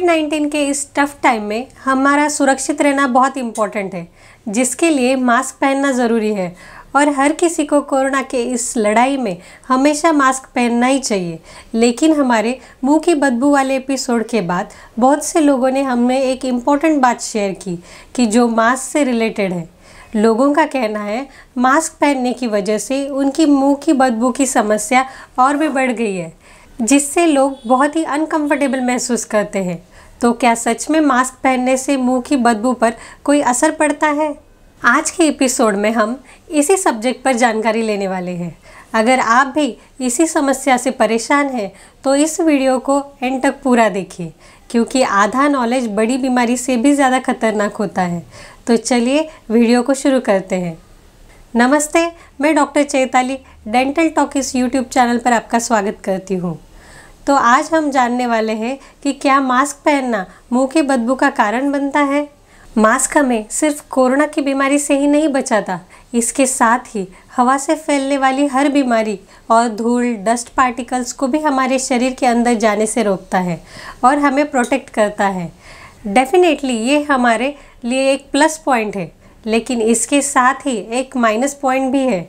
Covid 19 के इस tough time में हमारा सुरक्षित रहना बहुत इम्पोर्टेंट है जिसके लिए मास्क पहनना ज़रूरी है और हर किसी को कोरोना के इस लड़ाई में हमेशा मास्क पहनना ही चाहिए लेकिन हमारे मुंह की बदबू वाले एपिसोड के बाद बहुत से लोगों ने हमें एक इम्पॉर्टेंट बात शेयर की कि जो मास्क से रिलेटेड है लोगों का कहना है मास्क पहनने की वजह से उनकी मुंह की बदबू की समस्या और भी बढ़ गई है जिससे लोग बहुत ही अनकंफर्टेबल महसूस करते हैं तो क्या सच में मास्क पहनने से मुंह की बदबू पर कोई असर पड़ता है आज के एपिसोड में हम इसी सब्जेक्ट पर जानकारी लेने वाले हैं अगर आप भी इसी समस्या से परेशान हैं तो इस वीडियो को एंड तक पूरा देखिए क्योंकि आधा नॉलेज बड़ी बीमारी से भी ज़्यादा खतरनाक होता है तो चलिए वीडियो को शुरू करते हैं नमस्ते मैं डॉक्टर चैताली डेंटल टॉक इस यूट्यूब चैनल पर आपका स्वागत करती हूँ तो आज हम जानने वाले हैं कि क्या मास्क पहनना मुंह की बदबू का कारण बनता है मास्क हमें सिर्फ कोरोना की बीमारी से ही नहीं बचाता इसके साथ ही हवा से फैलने वाली हर बीमारी और धूल डस्ट पार्टिकल्स को भी हमारे शरीर के अंदर जाने से रोकता है और हमें प्रोटेक्ट करता है डेफिनेटली ये हमारे लिए एक प्लस पॉइंट है लेकिन इसके साथ ही एक माइनस पॉइंट भी है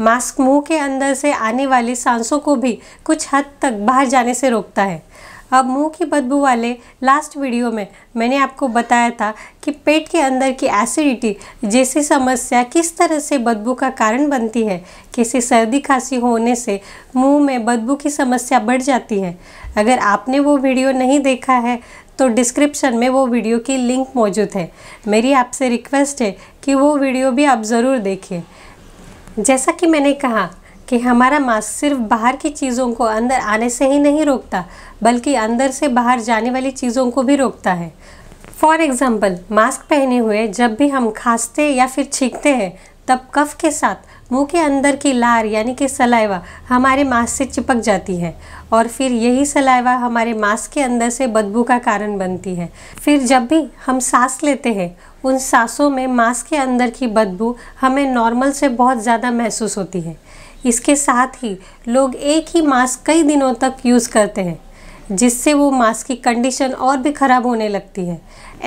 मास्क मुंह के अंदर से आने वाली सांसों को भी कुछ हद तक बाहर जाने से रोकता है अब मुंह की बदबू वाले लास्ट वीडियो में मैंने आपको बताया था कि पेट के अंदर की एसिडिटी जैसी समस्या किस तरह से बदबू का कारण बनती है किसी सर्दी खांसी होने से मुंह में बदबू की समस्या बढ़ जाती है अगर आपने वो वीडियो नहीं देखा है तो डिस्क्रिप्शन में वो वीडियो की लिंक मौजूद है मेरी आपसे रिक्वेस्ट है कि वो वीडियो भी आप ज़रूर देखें जैसा कि मैंने कहा कि हमारा मास्क सिर्फ बाहर की चीज़ों को अंदर आने से ही नहीं रोकता बल्कि अंदर से बाहर जाने वाली चीज़ों को भी रोकता है फॉर एग्ज़ाम्पल मास्क पहने हुए जब भी हम खांसते या फिर छींकते हैं तब कफ के साथ मुंह के अंदर की लार यानी कि सलाइवा हमारे मास्क से चिपक जाती है और फिर यही सलाइवा हमारे मास्क के अंदर से बदबू का कारण बनती है फिर जब भी हम सांस लेते हैं उन सांसों में मांस के अंदर की बदबू हमें नॉर्मल से बहुत ज़्यादा महसूस होती है इसके साथ ही लोग एक ही मास्क कई दिनों तक यूज़ करते हैं जिससे वो मास्क की कंडीशन और भी ख़राब होने लगती है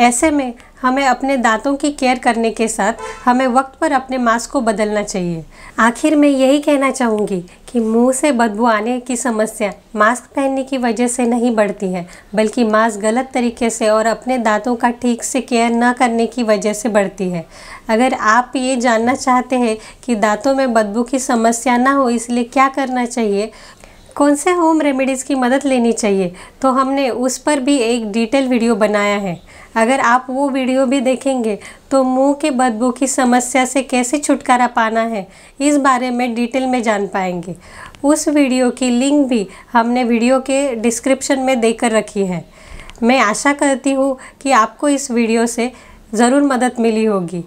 ऐसे में हमें अपने दांतों की केयर करने के साथ हमें वक्त पर अपने मास्क को बदलना चाहिए आखिर मैं यही कहना चाहूँगी कि मुंह से बदबू आने की समस्या मास्क पहनने की वजह से नहीं बढ़ती है बल्कि मास्क गलत तरीके से और अपने दांतों का ठीक से केयर ना करने की वजह से बढ़ती है अगर आप ये जानना चाहते हैं कि दांतों में बदबू की समस्या ना हो इसलिए क्या करना चाहिए कौन से होम रेमेडीज़ की मदद लेनी चाहिए तो हमने उस पर भी एक डिटेल वीडियो बनाया है अगर आप वो वीडियो भी देखेंगे तो मुंह के बदबू की समस्या से कैसे छुटकारा पाना है इस बारे में डिटेल में जान पाएंगे उस वीडियो की लिंक भी हमने वीडियो के डिस्क्रिप्शन में देकर रखी है मैं आशा करती हूँ कि आपको इस वीडियो से ज़रूर मदद मिली होगी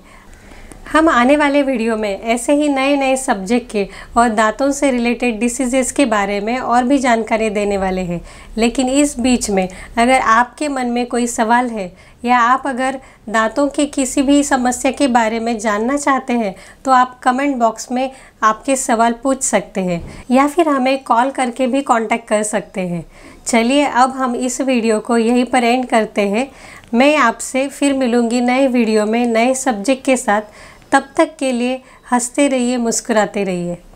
हम आने वाले वीडियो में ऐसे ही नए नए सब्जेक्ट के और दांतों से रिलेटेड डिसीजेस के बारे में और भी जानकारी देने वाले हैं लेकिन इस बीच में अगर आपके मन में कोई सवाल है या आप अगर दांतों के किसी भी समस्या के बारे में जानना चाहते हैं तो आप कमेंट बॉक्स में आपके सवाल पूछ सकते हैं या फिर हमें कॉल करके भी कांटेक्ट कर सकते हैं चलिए अब हम इस वीडियो को यहीं पर एंड करते हैं मैं आपसे फिर मिलूँगी नए वीडियो में नए सब्जेक्ट के साथ तब तक के लिए हंसते रहिए मुस्कुराते रहिए